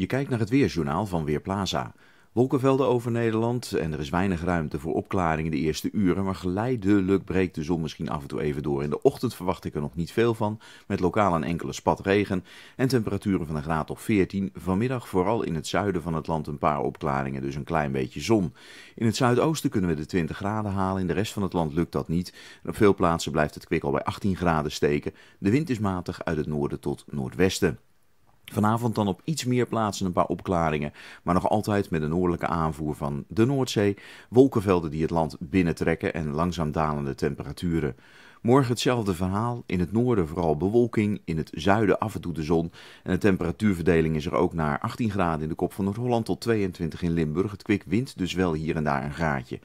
Je kijkt naar het weerjournaal van Weerplaza. Wolkenvelden over Nederland en er is weinig ruimte voor opklaring in de eerste uren, maar geleidelijk breekt de zon misschien af en toe even door. In de ochtend verwacht ik er nog niet veel van, met lokaal een enkele spat regen en temperaturen van een graad of 14. Vanmiddag vooral in het zuiden van het land een paar opklaringen, dus een klein beetje zon. In het zuidoosten kunnen we de 20 graden halen, in de rest van het land lukt dat niet. En op veel plaatsen blijft het kwik al bij 18 graden steken. De wind is matig uit het noorden tot noordwesten. Vanavond dan op iets meer plaatsen een paar opklaringen, maar nog altijd met een noordelijke aanvoer van de Noordzee, wolkenvelden die het land binnentrekken en langzaam dalende temperaturen. Morgen hetzelfde verhaal. In het noorden vooral bewolking, in het zuiden af en toe de zon. En de temperatuurverdeling is er ook naar 18 graden in de kop van Noord-Holland tot 22 in Limburg. Het kwik wind dus wel hier en daar een graadje.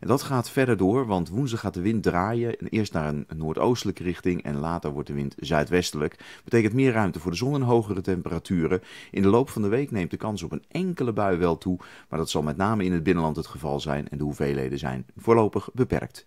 En dat gaat verder door, want woensdag gaat de wind draaien. Eerst naar een noordoostelijke richting en later wordt de wind zuidwestelijk. Betekent meer ruimte voor de zon en hogere temperaturen. In de loop van de week neemt de kans op een enkele bui wel toe. Maar dat zal met name in het binnenland het geval zijn en de hoeveelheden zijn voorlopig beperkt.